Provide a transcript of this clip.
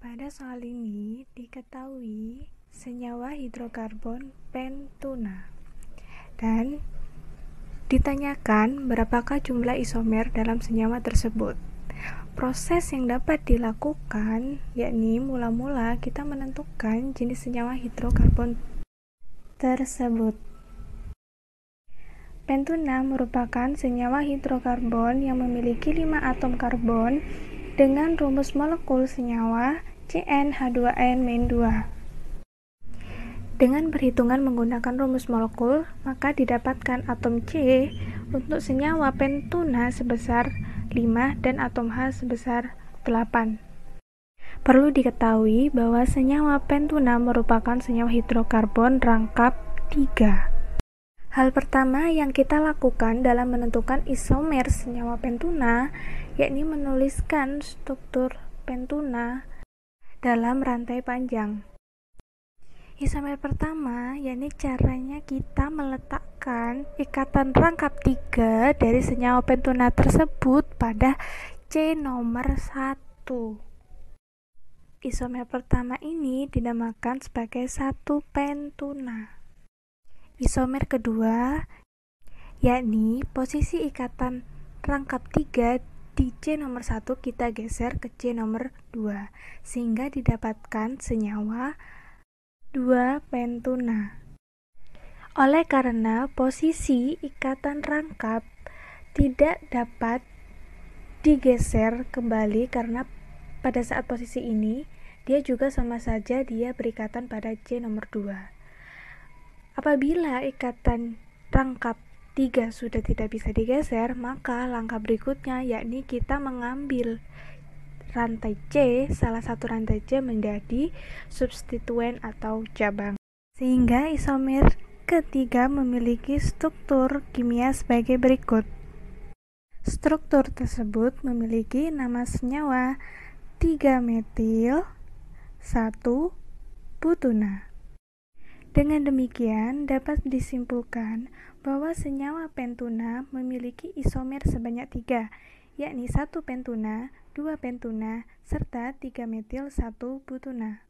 Pada soal ini diketahui senyawa hidrokarbon pentuna dan ditanyakan berapakah jumlah isomer dalam senyawa tersebut. Proses yang dapat dilakukan yakni mula-mula kita menentukan jenis senyawa hidrokarbon tersebut. Pentuna merupakan senyawa hidrokarbon yang memiliki 5 atom karbon dengan rumus molekul senyawa CnH2n 2. Dengan perhitungan menggunakan rumus molekul, maka didapatkan atom C untuk senyawa pentuna sebesar 5 dan atom H sebesar 8. Perlu diketahui bahwa senyawa pentuna merupakan senyawa hidrokarbon rangkap 3. Hal pertama yang kita lakukan dalam menentukan isomer senyawa pentuna, yakni menuliskan struktur pentuna dalam rantai panjang. Isomer pertama, yakni caranya kita meletakkan ikatan rangkap tiga dari senyawa pentuna tersebut pada C nomor 1. Isomer pertama ini dinamakan sebagai satu pentuna. Isomer kedua, yakni posisi ikatan rangkap tiga di C nomor 1 kita geser ke C nomor 2 sehingga didapatkan senyawa 2 pentuna. Oleh karena posisi ikatan rangkap tidak dapat digeser kembali karena pada saat posisi ini dia juga sama saja dia berikatan pada C nomor 2. Apabila ikatan rangkap 3 sudah tidak bisa digeser, maka langkah berikutnya yakni kita mengambil rantai C, salah satu rantai C menjadi substituen atau cabang. Sehingga isomer ketiga memiliki struktur kimia sebagai berikut. Struktur tersebut memiliki nama senyawa 3 metil 1 butuna. Dengan demikian, dapat disimpulkan bahwa senyawa pentuna memiliki isomer sebanyak tiga, yakni satu pentuna, dua pentuna, serta tiga metil satu butuna.